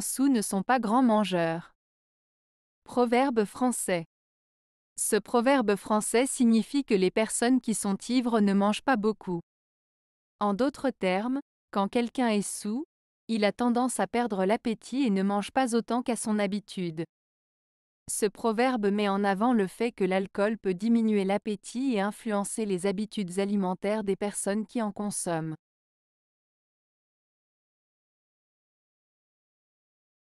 sous ne sont pas grands mangeurs. Proverbe français. Ce proverbe français signifie que les personnes qui sont ivres ne mangent pas beaucoup. En d'autres termes, quand quelqu'un est sous, il a tendance à perdre l'appétit et ne mange pas autant qu'à son habitude. Ce proverbe met en avant le fait que l'alcool peut diminuer l'appétit et influencer les habitudes alimentaires des personnes qui en consomment.